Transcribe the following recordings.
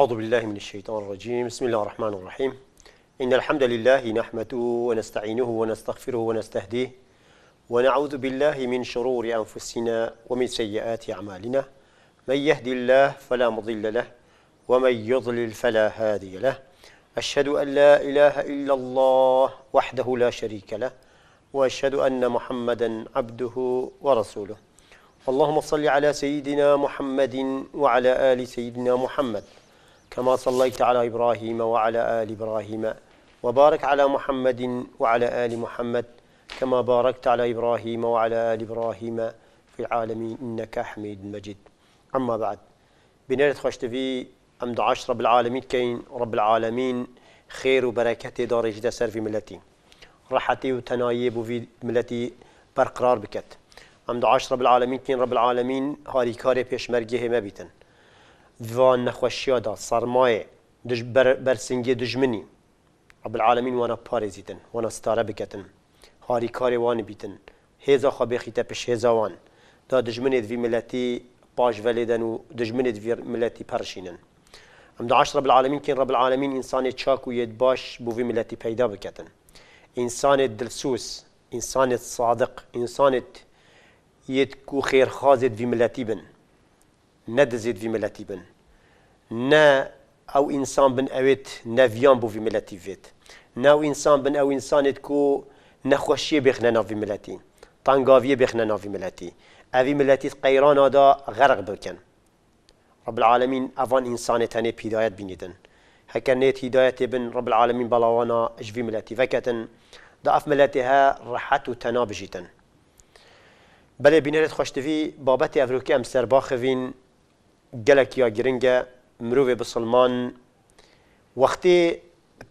أعوذ بالله من الشيطان الرجيم بسم الله الرحمن الرحيم إن الحمد لله نحمده ونستعينه ونستغفره ونستهديه ونعوذ بالله من شرور أنفسنا ومن سيئات أعمالنا من يهدي الله فلا مضل له ومن يضلل فلا هادي له أشهد أن لا إله إلا الله وحده لا شريك له وأشهد أن محمدا عبده ورسوله اللهم صل على سيدنا محمد وعلى آل سيدنا محمد كما صليت على إبراهيم وعلى آل إبراهيم وبارك على محمد وعلى آل محمد كما باركت على إبراهيم وعلى آل إبراهيم في العالمين إنك حميد مجيد أما بعد خشت في أمد عشر رب العالمين كين رب العالمين خير وبركة دارج سر في ملتي راحتي وتنايب في ملتي برقرار بكت أمد عشر رب العالمين كين رب العالمين هاري كاري بيش مرجيه مبيتن و نخوشیا دا سرمایه دج بر برسنگی دجمنی رب العالمین وانا پارزیتن وانا ستاره بکتن هاری کاری وان بیتن هیزا خو بخیت پش هیزا وان دا دجمنی دوی ملتی باش ولیدن و دجمنی دوی ملتی پرشینن ام دعاش رب العالمین کن رب العالمین انسان چاک و ید باش بوی ملتی پیدا بکتن انسان دلسوس انسان صادق انسان ید کو خیر خازد وی ملتی بن ندزيد في ملاتي بن نا او انسان بن اويت نافيان بو في ملاتي فيت نا او انسان بن او انسان نخوشي ئینسانێت نا في ملاتي ناو ڤیمەلەتی نا في ملاتي ڤیمەلەتی ملاتي ملەتیت قەیرانادا غرق بکەن رب العالمين افان انسان تاني پیدایەت بینیدن هكا نيت هدايه بن رب العالمین بەڵاوانە ژوی ملەتی وەکەتن دا ئەف ملەتێ هە ڕەحەت و تەنا بژیتن بەێ بینێت خۆشتوی بابەتی ئەڤروکی ئەم سەرباخەوین گلک یا گرنگه مروی بسلمان وقتی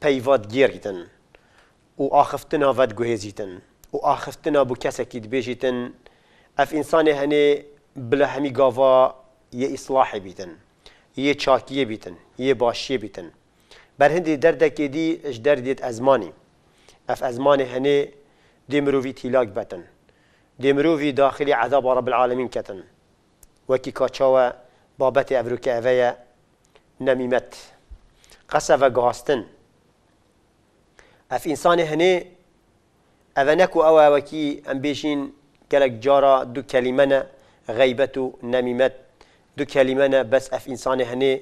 پیواد گیرتن و آخفتنا ود گوهزیتن و آخفتنا بو کسکی دبیجیتن اف انسان هنه بلا همی گاوا یه اصلاح بیتن یه چاکیه بیتن یه باشیه بیتن بر هندی دردکی دی اش دردیت ازمانی اف ازمان هنه دی مرووی تیلاک بتن دی مرووی داخلی عذاب رب العالمین کتن وکی کاچاوه بابت افروکه نمیمت قصه و گاستن اف انسان هنه اوه نکو اوه اوه ئەوە ام بیشین بێژین جارا دو کلمه نه غیبت و نمیمت نەمیمەت دوو کەلیمەنە بەس ئەف ئینسانی هەنێ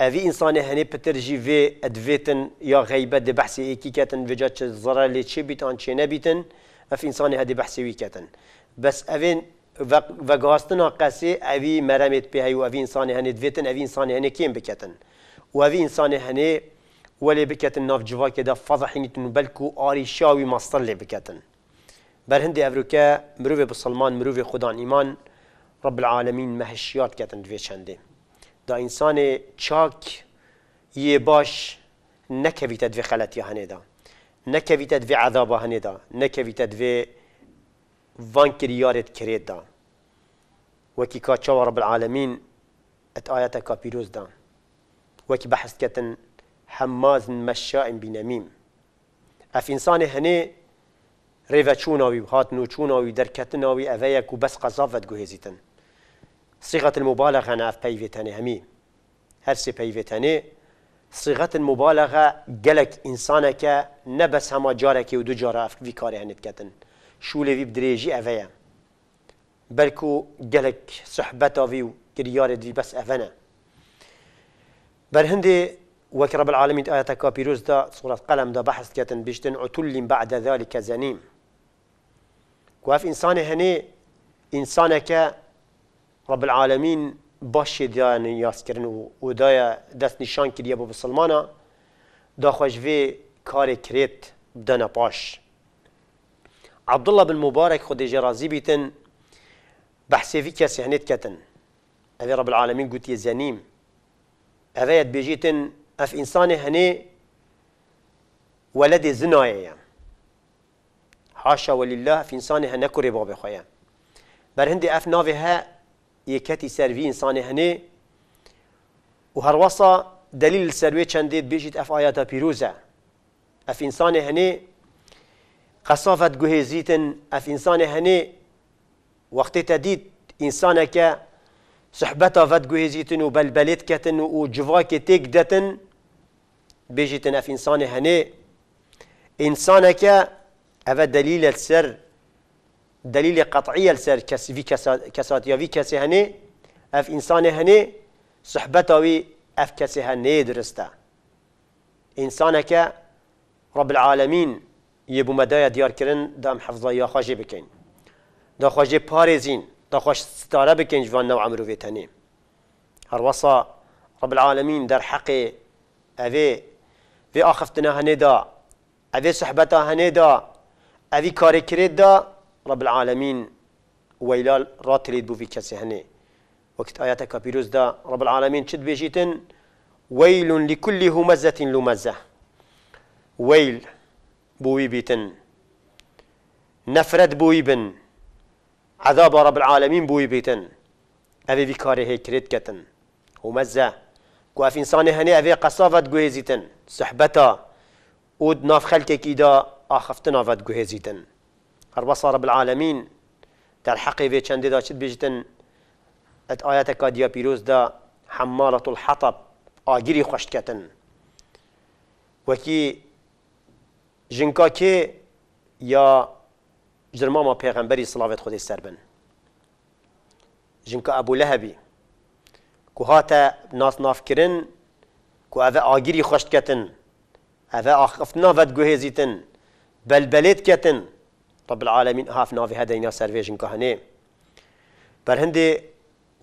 ئەوی ئینسانی هەنێ پترژی وێ ادویتن یا غەیبەت دە بەحسی ئێکیکەتن بجا چ چه لێ چه بیتان اف انسان ها دی بحثی وی کتن بس ئەوێن و گاستن قسی اوی مرمت به و اوی انسان هنه دویتن اوی انسان هنه کیم بکتن و اوی انسان هنه ولی بکتن ناف جوا که دا فضحینیتون بلکو آری شاوی مستر لی بکتن بر هندی افروکه مروف بسلمان مروف خدان ایمان رب العالمین مهشیات کتن دوی چنده دا انسان چاک یه باش نکویتد دوی خلطی هنه دا نکویتد دوی عذاب هنه دا نکویتد دوی فان كريارت كريت دان وكي كاتشاو رب العالمين ات آياتا كابيروز دان وكي بحث كتن حماز مشاء بنميم اف انسان هني ريفا تشوناوي چوناوي هاتنو چوناوي دركتناوي اويك وبس قصافت گوهزيتن صيغة المبالغة انا ناف بيفتاني همي هر سي بيفتاني صيغة المبالغة جلك إنسانك نبس هما جارك ودو جارك في كاري هنتكتن بدريجي شولێوی بلكو ئەڤەیە صحبتا و گەلک سحبەتاوی بس گریارێوی بەس ئەڤەنە بەرهندێ وەک ڕب العالمین ئاەتە کا پیرۆزدا سوورەت قەلمدا بەحستکەتن بشتن عتولیم بەعدە ذلكکە زەنیم گواف ئینسانێ هەنێ ئینسانەکە ڕب العالمین باش شێدیان یاسکردن و ودایە دەست نیشان کردە بۆ بسلمانە داخۆش في كاري كريت dene باش عبد الله بن مبارك خدي جرازي بيتن بحسي في كاس هنيت كاتن هذا رب العالمين قلت يا يزانيم أبيت بيجيتن أف إنسان هني ولدي زنايا يعني. حاشا ولله في إنسان هنا كوري بابا خويا برهندي أف نافي ها يكاتي سيرفي إنسان هني وهروصا دليل السروي چندید بيجيت أف آياتا بيروزا أف إنسان هني قصافت جهزيتن اف انسان هني وقت تديد انسانك صحبتا فت جهزيتن وبلبلت كتن وجواك تكدتن بيجيتن اف انسان هني انسانك اف دليل السر دليل قطعي السر كس في كسات يا في كسي هني اف انسان هني صحبتاوي اف كسي هني درستا انسانك رب العالمين یه بومدای دیارکردن دام حفظه یا خواجه بکن دا خواجه پارزین دا خوش ستاره بکن جوان نوع مروفی تنه هر وصا رب العالمین در حق اذي وی آخفتنا هنه دا اوه صحبتا هنه دا اوه کاری کرد دا رب العالمین ویلال رات لید بو في کسی هنه وقت آیات کپیروز دا رب العالمین چد بیجیتن ویل لكل همزة لمزة ویل بوي بيتن نفرت بوي بن عذاب رب العالمين بوي بيتن أبي بكاره هي كريت كتن ومزة كو كواف إنسان هني أبي قصافة جوهزيتن سحبتا ود ناف خلك كيدا آخفتنا فات جوهزيتن رب رب العالمين در حقي في چند دا شد بيجتن ات آياتك ديا بيروز دا حمالة الحطب آجري خوشت كتن وكي جنکا که یا جرماما پیغمبری صلاوت خودی سر بن جنکا ابو لهبی که هاتا ناس ناف کرن که اوه آگیری خوشت کتن اوه آخفتنا ود گوهزیتن بلبلت کتن رب العالمين هاف نافي جنكا هنه كهني هنده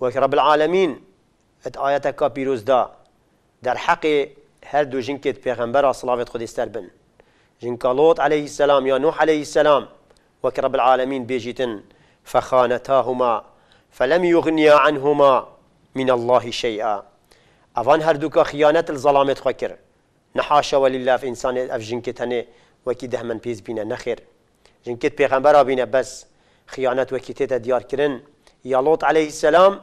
وك رب العالمين ات آياتك بيروز دا در حق هر دو جنكت پیغمبر صلاة خود استربن جنكالوت عليه السلام يا نوح عليه السلام وكرب العالمين بيجيتن فخانتاهما فلم يغنيا عنهما من الله شيئا أفان هردوكا خيانة الظلامة خكر نحاشا ولله في انسان اف جنكت وكي دهمن بيز بينا نخير جنكت بيغمبرا بينا بس خيانة وكي تيتا ديار كرن يا لوط عليه السلام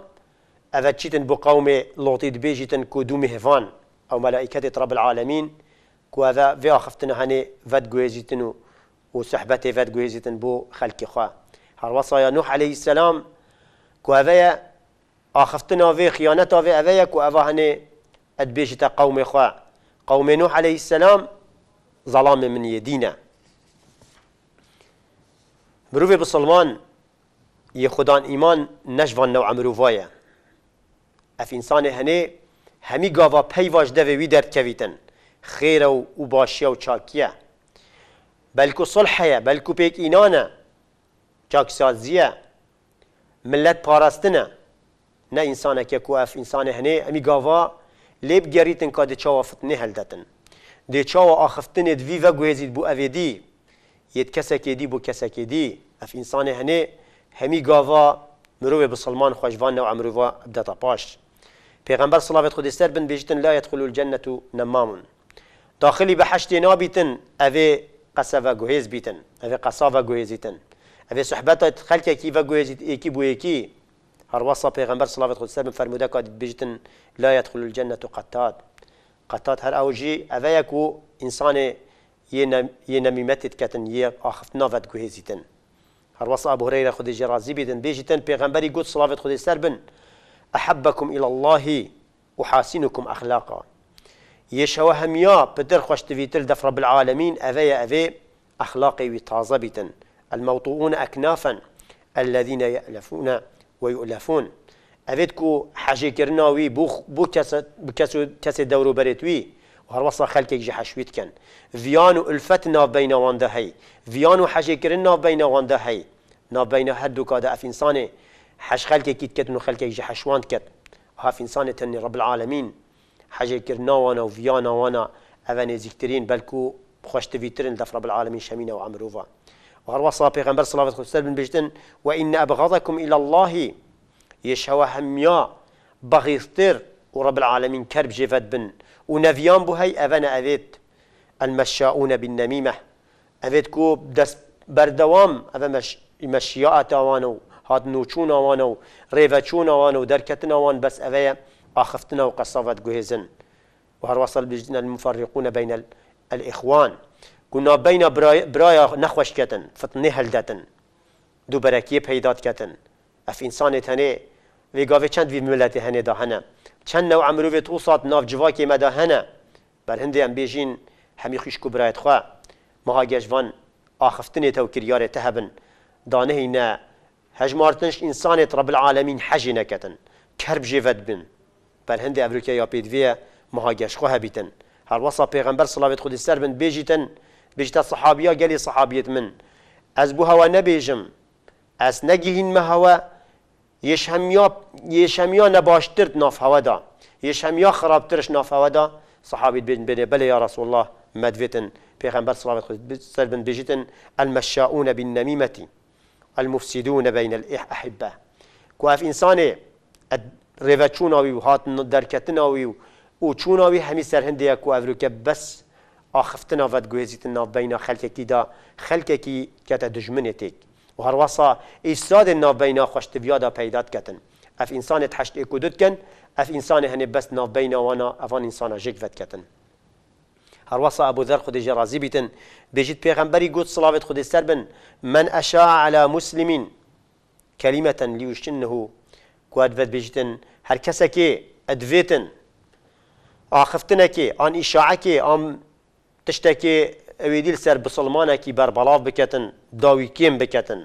افتشيتن بقومي لوطي بيجيتن كودومي هفان او ملائكة رب العالمين كوذا في اخفتنا هاني فات گوێژیتن وصحبتي فات سەحبەتێ بو خلقي بۆ خەلکی خوا نوح عليه السلام گوەڤەیە ئاخفتنا وێ خیانەتا وێ ئەوەیە و ئەوە هەنێ ئەدبێژیتە قەومێ خوا قوم نوح عليه السلام زەڵامێ من دینە مرۆڤێ بسڵمان یەخودان ايمان نجفان نەوع مرۆڤایە اف انسان هني همي گاوا پەیواش دەوێ وی كويتن خێرە و و باشیە و چاکیە بلکو صلحه بلکو پیک پێک ئینانە چاکسازیە ملت پاراستنە نە ئینسانێکە کو ئەف انسان هنه ئەمی گاوا لێ بگەریتن کا دچاوەفتنێ هەلدەتن دێچاوە ئاخفتنێ دویڤە گوێزیت بوو ئەوێدی یەت کەسێکێ دی بۆ کەسێکێ دی اف انسان هنه هەمی گاوا مرۆێ بسلمان خوشوان نو ئەمرۆڤ بدەتە پاش پیغمبر سڵاوێت خودی سەر بن بێژتن لا يدخل الجنة نمامون داخلي بحشتي نابيتن أفي قصفة جهز بيتن أفي قصافة جهزيتن أفي صحبتة خلك كيفا جهزيت إيكي بو إيكي هر وصى پیغمبر صلوات خود سلم فرموده که بجتن لا يدخل الجنة قطات قطات هر اوجي اويكو انسان يه نميمتت كتن يه آخفت نافت گوهزيتن هر وصى ابو هريره خود جرازي بيدن بجتن پیغمبری گوت صلوات خود سر بن احبكم الى الله وحاسنكم اخلاقا يشوا هميا بدر خوش تفيتل دفر بالعالمين أفيا أذي أخلاقي وتازة الموطؤون أكنافا الذين يألفون ويؤلفون أفيد حاجي حاجة كرناوي بوخ بو كسو كسو دورو بريتوي وهروسا خلكي جي حشويت كان فيانو ألفت ناف بين واندهي هي فيانو حاجي كرن ناف بين واندهي هي ناف بين هدو كادا أف إنساني حش خلكي كيت كتنو خلكي جي حشوان كت هاف إنساني تني رب العالمين حاجه کرد ناوانا و ویا ناوانا اوه نزیکترین بلکو خوشتویترن دفر بالعالمین شمینه و عمروفا و هر وصا پیغمبر صلوات خود سر بن بجتن و ابغضكم الى الله يشهوا هميا بغيستر ورب العالمين كرب جفت بن ونفيان بو بهي افانا أفيت المشاؤون بالنميمة أفيت كو دس بردوام أفا مش مشياء تاوانو هاد نوچون اوانو ريفا اوانو وانو دركتنا بس أفيا ئاخفتنە و قەسەڤەت گوهێزن و هەروەسەڵ بژنە المفەرقونە بینە الئخوان گونابینە برایە نەخۆشکەتن فتنێ هەلدەتن چند في ئەف هنه دا هنه چند نو عمرو في هەنە ناف جواكي مدا هنه ناوجیواکی هنده هەنە بيجين همي بێژین كو برايت خواه مها خوا آخفتن ئاخفتنێتەوە كريار تهبن دانەهینە هجمارتنش انسان رب العالمين حەژی نەکەتن كرب جيفت بن بل هندي پەرهندی ئەفریکیا یا پێدوێە مهاگەشخۆ هەبیتن هەروەسا پێغمبەر سلاوێت خودی سەر بن بيجيتن بژتە الصحابية قالي صحابية من از از بو هوا نبيجم نجيهن ئەس بوو هەوا نەبێژم ئەس نەگیهینمە هەوە یشەمیا نەباشترت نافهەوەدا ناف هوا دا صحابي بيجن بني بل يا رسول الله مەدوێتن پێغمبەر سلاوێت خودی سەر بن بيجيتن المشاؤون بالنميمة المفسدون بين الأحبة كواف إنساني آوی و هات هاتن دەرکەتناوی و چون آوی همی که بس گویزیت بین کی دا و چووناوی دجمنه تیک و ئەڤروکە بەس ئاخفتناڤەت گوێزیتن ناوبینە خەلکێکیدا خەلکێکی کەتە دژمنێ تێک و هەروەسا ئیساد ناوبینە خوشتبیادا پەیدادکەتن ئەف ئینسانێت هەشت ئێکودتکەن ئەف ئینسانی هەنێ بەست ناوبینەوانە ئەوان ئینسانە ژێکڤەتکەتن هەروەسا ئەبوو دەر خودی ژێڕازی بیتن بجید پیغمبری گود صلاوت خود سەر بن من اشاع على مسلمین کلمتا لیوشنه گوادوت بيجتن هر كسكي ادفيتن آخفتنكي آن إشاعكي آم تشتكي اويديل سر بسلمانكي بربلاف بكتن داوي كيم بكتن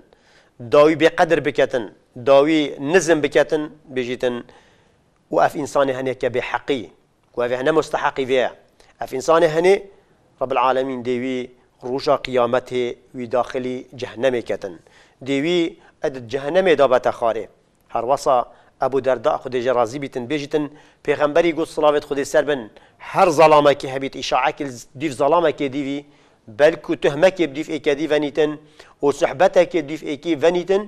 داوي بقدر بكتن داوي نزم بكتن بيجتن وأف إنسان هنيك بحقي وأف هنا مستحقي فيها أف إنسان هني رب العالمين ديوي روجا قيامته وداخلي جهنم كتن ديوي أد جهنم دابت خارب هر وصا ابو درداء خود ڕازی بیتن بێژتن پێغەمبەری گوت سڵاوێت خود سر بن هر هەر زەڵامەکی هەبیت ئیشعاکی دیف زەڵامەکێ دیوی بەلکو تهمەکێ بدیف ئێکەدی ڤنیتن و سحبەتێکێ دیف ئێکی ڤنیتن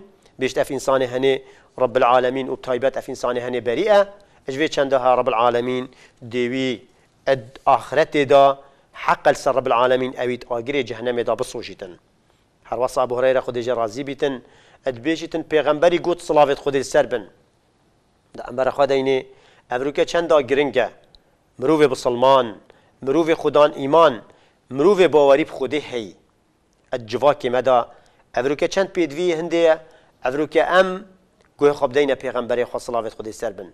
اف انسان هەنێ رب العالمین و تایبەت ئەفینسانی هەنێ بەریە ئەجوێ چەندەها رب العالمین دێوی دا حق سەر رب العالمین جهنم دا جەهنەمێدا هر وصا ابو هەرێرە خود ڕازی بیتن ادبیشتن پیغمبری گوت صلاوت خودی سر بن دا امر خود اینه ابروکه چندا گرنگه مروف بسلمان مروف خدان ایمان مروف باوری خودی هی الجواکی مدا ابروکه چند پیدوی هنده ابروکه ام گوه خوب دینه پیغمبری خود صلاوت خودی سر بن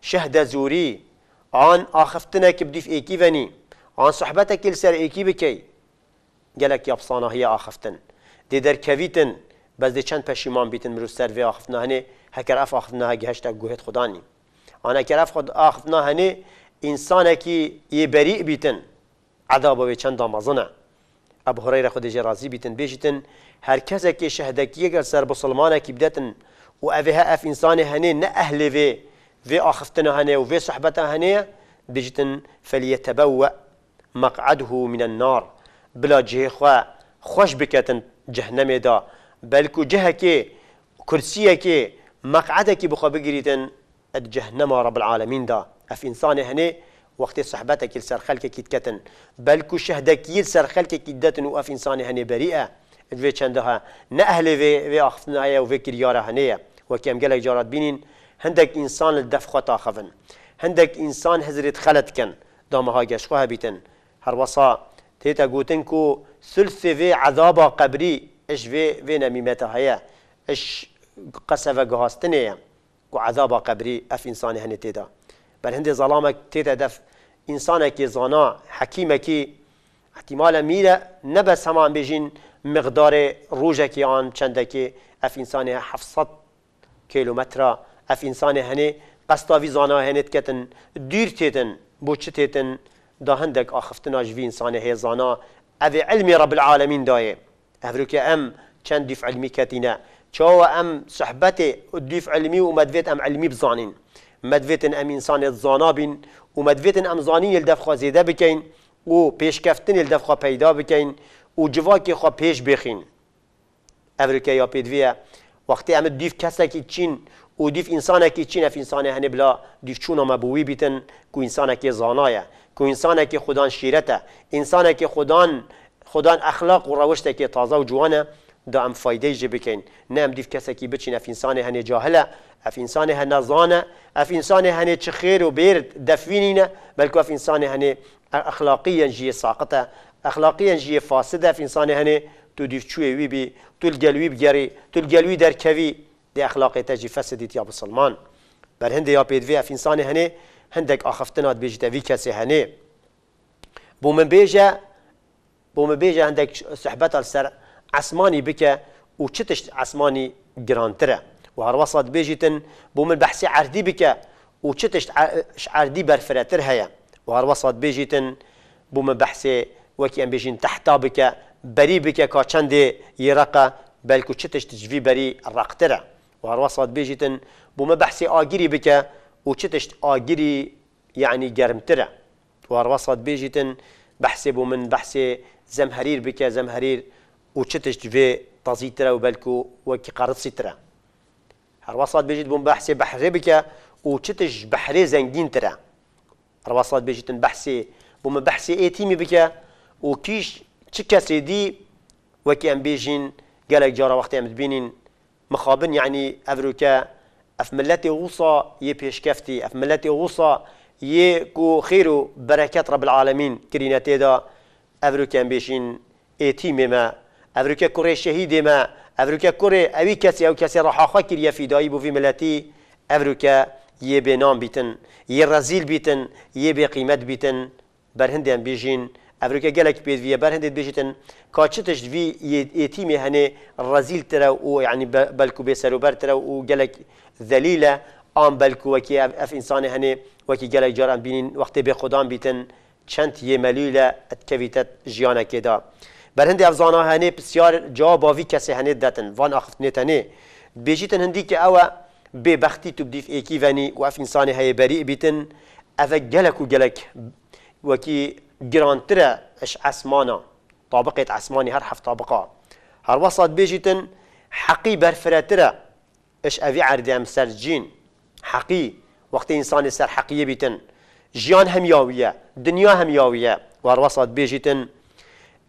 شهد زوری آن آخفتنه که بدیف ایکی ونی آن صحبتك لسر ایکی بکی گلک یابسانه هی آخفتن دی در کویتن بس دي چند پشیمان بيتن مروز سر وی آخفنا هنی هکر اف آخفنا ها گهشت اگ گوهت خدا نی آن هکر اف آخفنا هنی انسان اکی ای بری بیتن عذاب وی چند دامازنه اب هرائر خود جی رازی بیتن بیشتن هر کس اکی شهد اکی سر بسلمان اکی بدتن و اوی ها اف انسان هنی نه اهل وی وی آخفتن هنی و وی صحبت هنی بیشتن فلیتبوع مقعده من النار بلا جهه خوش بکتن جهنم دا بلکو جهکی کرسیکی مقعدکی بخوا بگریتن الجهنم رب العالمين دا اف انسان هنا وقت صحبتك لسر خلقك كتن بلكو شهدك لسر خلقك كدتن اف انسان هنا بريئه في چندها نه اهل في في اخفنا يا وفي كرياره هنا وكم قالك جارات بينين هندك انسان الدف خطا خفن هندك انسان هزرت خلت كن دامها گشخه بيتن هر وصا تيتا گوتن کو ثلث في عذاب قبري اش في فينا ميمات هيا اش قسفه غاستني كو عذاب قبري اف انسان هني تيدا بل هندي ظلامك تيدا دف انسانك زانا حكيمك احتمال ميلا نبس همان بيجين مقدار روجك عن چندك اف انسان 700 كيلومتر اف انسان هني قصداوی زانا هنت کتن دير تيدن بوچه تيدن دا هندک آخفتنا جوی انسان هي زانا اذي علمي رب العالمين دايه ئەفریکە ئەم چەند دیف علمی کەتینە چۆوە أم سەحبەتێ دیف علمی و مەدوێت ئەم علمی بزانین مەدوێتن ئەم ئینسانێت زانابین و مەدوێتن ئەم زانین لە دەفخوا زێدە بکەین و پێشکەفتن لە دەفخوا پەیدا بکەین و جواکی خوا پێش بخین ئەفریکە یا پێدویە وەختی ئەمە دیف کەسێکی چین و دیف ئینسانێکی چینە ئینسانە هەنێ بلا دیفچوونە مەبووی بیتن کو ئینسانێکی زانایە کو ئینسانێکی خوددان شیرەتە ئینسانێکی خوددان خدان اخلاق و روشته که تازه و جوانه دا ام فایده فیدەی بکن نه ام دیف کسی که بچین اف انسان هنه جاهله اف انسان هنه زانه اف انسان هنه چه خیر و بیر دفینینه بلکه اف انسان هنه اخلاقی ئەخلاقیەن ساقطه اخلاقی ئەخلاقیەن فاسده اف انسان هنه تو دیف چوه وی بی تو الگلوی بگری تو الگلوی گەلوی دەرکەوی دی ئەخلاقی تەجی فسدیت یا بسلمان بر هنده یا پێدوێ ئەفینسانی هەنێ هەندێک ئاخفتنات بێژتەوی کەسێ کسی هنه بومن بیجه بو مبيجا عندك سەحبەتە السر عسماني بك و چ تشت عسمانی گرانترە و هەروەسەت بێژیتن بۆ من بەحسی عردي بك و چ تشت عردی بەرفرەتر هەیە و هەروەسەت بێژیتن بۆ من بەحسێ وكي ام بيجين تحتا بك بري بك کا چەندێ یێرەقە بەلکو چ تشت جوی بەری ڕقترە و هەروەسەت بێژیتن بۆ مە بەحسی ئاگیری بکە و چ تشت ئاگیری یعنی و من بەحسێ زمهرير بك زمهرير وشتش في تزيترا وبلكو وكي قرط سترا هرواصات بيجيت بون بحسي بحري بك وشتش بحري زنجين ترا هرواصات بيجيت بحسي بوم اي تيمي بك وكيش تشكا سيدي وكي ام بيجين قالك جارة وقت ام تبينين مخابن يعني افروكا اف غوصا غوصة بيش كفتي اف غوصا غوصة يكو خيرو بركات رب العالمين كرينا تيدا ئەفروکیان بێشین ئێتی مێمە ئەفروکە کوڕێ شەهی دێمە ئەفروکە کوڕێ ئەوی کەسی ئەو کەسی ڕەحاخوا کردە فیدایی بۆ فیمەلەتی ئەفروکە یە بێنام بیتن یە ڕەزیل بیتن یە بێقیمەت بیتن بەرهندیان بێژین ئەفریکە گەلێک پێویە بەرهندێت بێژێتن کاچتش دوی ئێتیمی هەنێ ڕەزیلترە و یعنی بەلکو بێسەروبەرترە و گەلێک ذەلیلە ئام بەلکو وەکی ئەف ئینسانی هەنێ وەکی گەلێک جاران بینین وەختی بێ خوددان بیتن چند یه ملیل چەند یێمەلی که ئەتکەویتە بر هندی افزانه هەنێ پرسیار جا باوی کسی هەنێت دادن وان نتنه ئەخفتنێتەنێ بێژیتن هەندیکە ئەوە بێبەختی تو بدیف اف انسانی های بری بیتن ئەڤە گەلک و گەلک وەکی گرانترە ئەش ئەسمانە طابقێت ئەسمانی هەر هەفت طابقا هەروە سات بێژیتن حەقی بەرفرەترە ئەش ئەوی عردەم سەرجین حقی وقتی ئینسانی سر حقیه بیتن جيان هم ياوية دنيا هم ياوية وارواصلت بيجيتن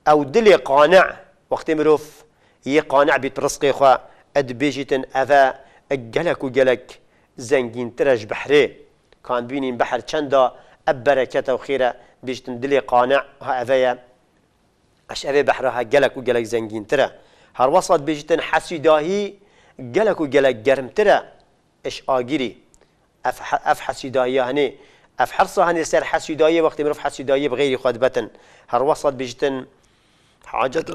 او دلي قانع وقت مروف يي قانع بيت رزقي خوا اد بيجيتن افا اجلك وجلك زنجين ترج بحري كان بينين بحر چندا ابركته وخيره بيجيتن دلي قانع ها اذا اش اذا بحرها جلك وجلك زنجين ترى هر وصلت بيجيتن حسي داهي جلك وجلك جرم ترى اش اجري اف اف داهي هني اف هاني سير سر دايب وقت مروف دايب بغير خود بتن هر وسط بجتن حاجت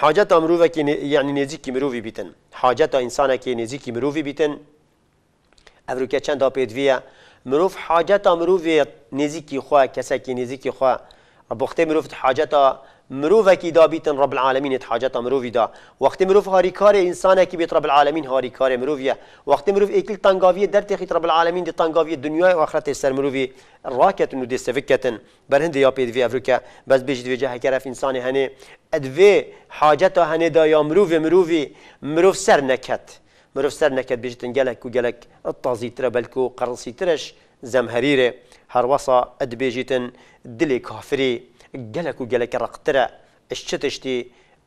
حاجتا مروفه كي يعني نزيكي مروفي بيتن حاجتا انسانا كي نزيكي مروفي بيتن افروكه چند فيا مروف حاجتا مروفي نزيكي خواه كسا كي نزيكي خواه بوخته مروف حاجتا مروفکی دا بيتن رب العالمين حاجت مروفي دا وقت مروف هاري كاري انسانه كي بيت رب العالمين هاري كاري مروفيا وقت مروف اكل تنگاوی در تخیت رب العالمين دي تنگاوی الدنيا و آخرت سر مروفی راکت نو دستفکتن بر هند يا پید في افريكا بس بیجد في جه كرف انسان هني ادوی حاجت هني دا يا مروف مروفي مروف سر نكت مروف سر نكت بیجتن گلک و گلک التازی تره بلکو قرصی ترش زمهریره هر وصا ادبیجتن دلی کافری جلك وجلك رقترة گەلک و گەلەکە ڕقترە ئەشچە تشتی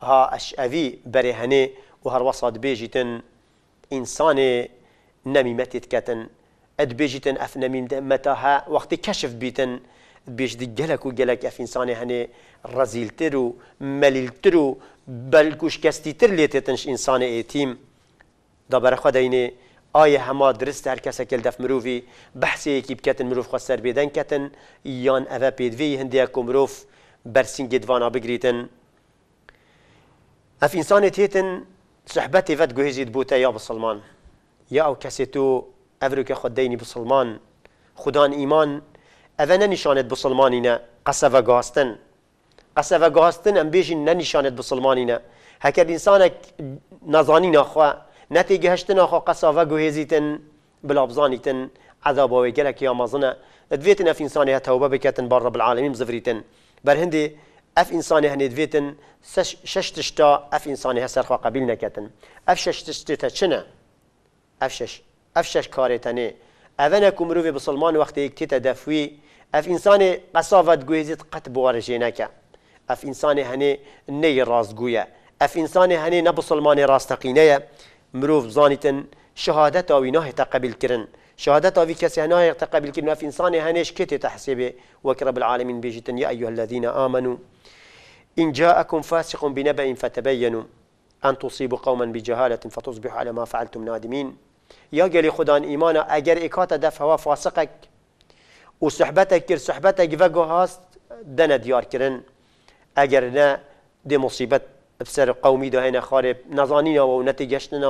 ها ئەشعەوی بەرێهێنێ و هەروە ساد بێژیتن ئینسانێ نەمیمەتێت کەتن ئەد بێژیتن ئەف نەمیمەتەها وەختی کەشف بیتن بێژدی گەلک و گەلک ئەف ترو هەنێ ڕەزیلتر و مەلیلتر و بەلکوشکەستیتر لێتێتنش ئینسانێ ئێتیم دەبەرەخوا دەینێ ئایا هەما آية درست کل دف مروفی بحثی بەحسەیەکی بکەتن مروف خۆ بیدن کتن یان اوه پیدوی هەندێک و مروف برسين جدوانا بگریتن اف انسان تیتن صحبتی ود گوهیزید بوتا یا بسلمان يا او كاسيتو تو افریک خود دینی بسلمان خدان ايمان اوه نشانت بسلمانینا قصه و گاستن قصه و ام بيجي ننشانت بسلمانینا هکر انسانک نزانی نخوا نتی گهشت نخوا قصه و گوهیزیتن بلابزانیتن عذاب و گلک یا مزنه دویتن اف انسانی توبه بکتن بر رب العالمین زفریتن بر برهندي اف انسان هني دفيتن شش تشتا اف انسان هسر خوا قبيل نكتن اف شش تشتا چنه اف شش اف شش كارتنه اولا كمروفي بسلمان وقت يكتي تدفوي اف انسان قصافت گويزت قط بوارجينك اف انسان هني ني راز گويا اف انسان هني نبسلمان راستقينيه مروف زانيتن شهادت او نه تقبل کرن شهادة في كسينا يرتقى بالكلمة في إنسان هنش كت تحسبه وكرب العالمين بيجتن يا أيها الذين آمنوا إن جاءكم فاسق بنبأ فتبينوا أن تصيبوا قوما بجهالة فتصبحوا على ما فعلتم نادمين يا قلي خدان إيمانا أجر إكاتا دفع فاسقك وصحبتك كر صحبتك فقو هاست دنا ديار كرن أجر نا دي مصيبة بسر قومي دا هنا خارب نظانينا ونتيجشنا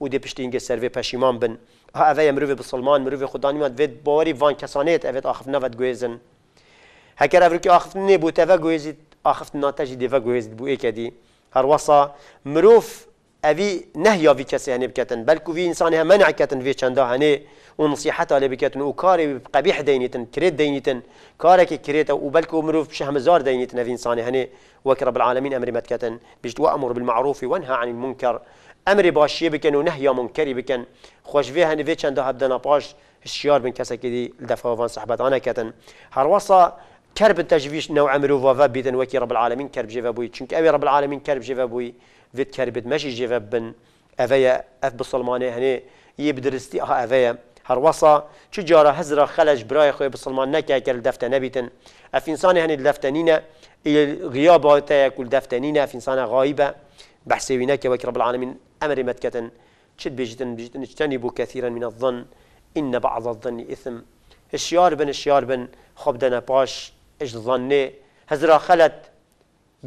ودي بشتينجي سرفي بشيمان بن ها اوه مروف بسلمان مروف خدا نیمد وید باوری وان کسانیت اوید آخف نوید گویزن هکر اوه که آخف نبوت اوه گویزید آخف ناتجی دیوه گویزید بو کدی هر وصا مروف اوی نهیا وی کسی هنی بکتن بلکو وی انسان هم منع کتن وی چنده هنی و نصیحت هلی بکتن و کاری قبیح دینیتن کرید دینیتن کاری که کرید و بلکو مروف بشه مزار دینیتن اوی انسان هنی وکر رب العالمین امر مدکتن بجد و امر بالمعروف و عن المنکر امر باشی بکن و نهی منکری بکن خوش به هنی وی چند هبدنا پاش شیار بن که کدی دفاع وان آن کتن هر وصا كرب نو نوع و وفا بيتن وكي رب العالمين كرب جيفا بوي چونك اوي رب العالمين كرب جيفا بوي فيت كربت ماشي جيفا بن اوي اف هنی هني بدرستی ها اوي هر وصا چه جارا هزرا خلج براي خوي بسلمان نکه کل دفته نبیتن اف انسان هني دفتنين غياب هاتا كل دفتنين اف انسان غایبه بحثي وكي رب العالمين أمر متكتن شد بجتن بيجتن اجتنبوا كثيرا من الظن إن بعض الظن إثم الشيار بن الشيار بن خبدنا باش اش ظني هزرا خلت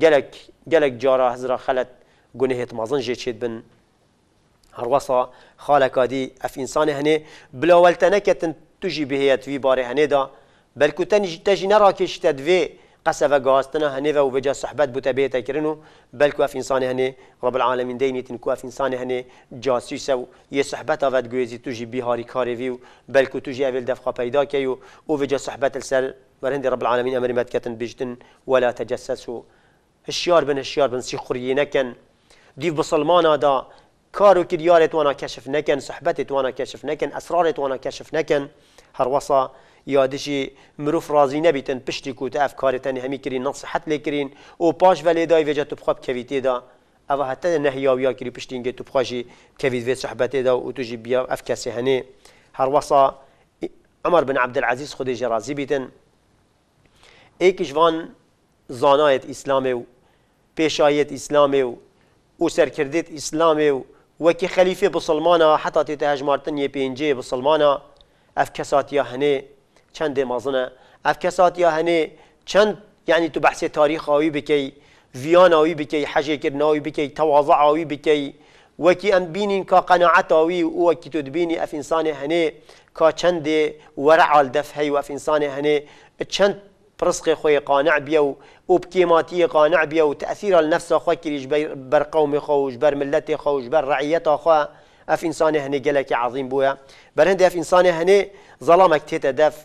جلك جلك جارا هزرا خلت جنهت مازن جيتشيد بن هروسا خالك دي اف انسان هني بلا ولتنكت تجي بهيت في باري هني دا بل كتن تجي نراكش تدفي قصف غاستنا هەنێ و بەجا سەحبەت كرنو بل كواف إنسان هني رب العالمين ديني تن كواف إنسان هني جاسیسە و یە سەحبەت ئەڤەت گوێزی توژی بیهاری کارێوی و توجي توژی دفقة دەفخوا پەیداکەی و ئەو بەجا سەحبەت رب العالمين أمر العالمین ئەمەریمەتکەتن بشتن ولا تەجەسەس و بن هشیار بن سی خوریی نەکەن دیو بسلمانە دا كارو و کریارێت كشف نكن نەکەن سەحبەتێت كشف نكن نەکەن ئەسرارێت كشف نكن نەکەن هەروەسا یا دژی مروف راضی نبیتن پشتی کوت اف افکارتن همی کرین نصحت لکرین او پاش ولی دای وجه تو بخواب کویتی دا او حتی نهیا ویا کری پشتینگه تو بخواشی کویت وی صحبتی دا او جی بیا اف کسی هنی هر وصا عمر بن عبد العزيز خودی جرازی بیتن ایک جوان زانایت اسلامه و پیشایت اسلامه و او سرکردیت اسلامه و وكي خليفه بسلمانا حتى تتهاجمارتن يبينجي بسلمانا اف كساتيا هنی چند مازنه اف کسات یا هنه چند یعنی تو بحث تاریخ آوی بکی ویان آوی بکی حجه کرن آوی بکی تواضع آوی بکی وکی ان بینین کا قناعت آوی و وکی تو دبینی اف انسان هنه کا چند ورع الدف هی و اف انسان هنه چند برسق خوی قانع بيو وبكيماتي قانع بيو تأثير النفس خو كريج بر قوم خوش بر ملت خوش بر رعیت خو اف انسان گله قالک عظیم بویا بر هندي اف انسان هنه ظلمك دف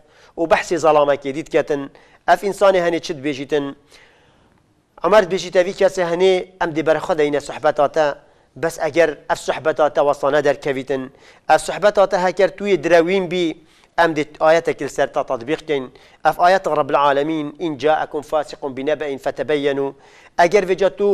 و بحثی ظلامەکی دیتکەتن ئەف ئینسانی هەنێ چت بێژیتن ئەمەر بێژیتەوی کەسێ هەنێ ئەم دیبەرخە بس سوحبەتاتە بەس ئەگەر ئەف سوحبەتاتە وەسانە دەرکەویتن اف صحبتاتا هەکەر توی دراوین بی أم دت آياتك لسر تطبيقين أف آيات رب العالمين إن جاءكم فاسق بنبأ فتبينوا أجر فجتو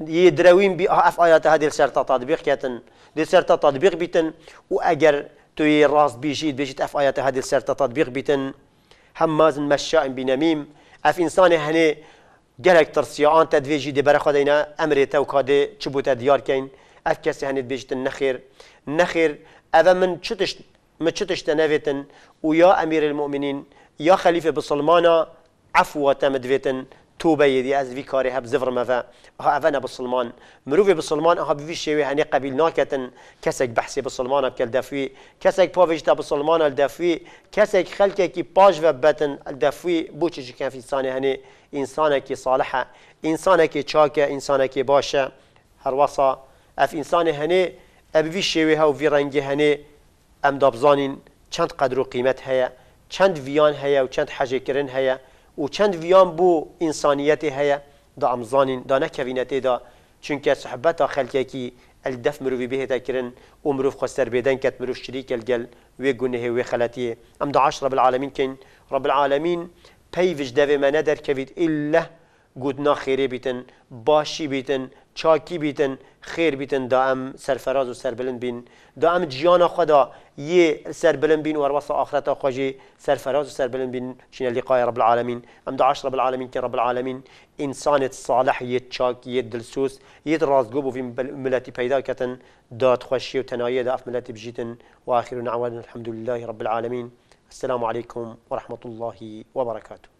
يدروين بأف آيات هذه لسر تطبيق كاتن لسر تطبيق بيتن وأجر توی راست بیشید بیشید اف آیات هدی سر تطبیق بیتن همازن مشاء بنميم اف انسان هنه گەلێک ترسیان تەدوێژی دەبەرەخوادەینا ئەمرێتە و کادێ چ بووتە دیارکەین اف کەسی هني بێژتن النخير نخير اف من من تشتە نەوێتن و یا ئەمیر المؤمنین یا خەلیفە بسلمانە عفو تەمەدوێتن توبه یدی از وی کاری هب زفر مفا ها افنا بسلمان مروی بسلمان ها بوی شوی هنی قبیل ناکتن کسک بحثی بسلمان ها بکل دفوی کسک پاوشتا بسلمان ها دفوی کسک خلک کی پاش و بتن دفوی بوچی جکن فی انسان هنی انسان کی صالحه انسان کی چاکه انسان کی باشه هر وصا اف انسان هنی ابوی شوی ها و وی رنگی هنی ام دابزانین چند قدر و قیمت هیا چند ویان هیا و چند حجه کرن هیا و چند ویان بو انسانیت هیا دا امزانین دا نکوینت دا چونکه صحبت خلکی کی الدف مروی به کرن و مروف خستر بدن کت مروف شریک الگل و گونه و خلاتیه ام دعاش رب العالمین کن رب العالمین پی پیوش و ما ندر کوید الا گودنا خیره بیتن باشی بیتن چاکی بیتن خیر بیتن دائم سرفراز و سربلند بین دائم جیان خدا یه سربلند بین و روص آخرت خوجی سرفراز و سربلند بین چین لقای رب العالمین ام دعاش رب العالمین که رب العالمین انسان صالح یه چاک یه دلسوس یه رازگو و فیم ملتی پیدا کتن داد خوشی و تنایی دا اف ملتی بجیتن و آخر نعوان الحمد لله رب العالمین السلام عليكم ورحمة الله وبركاته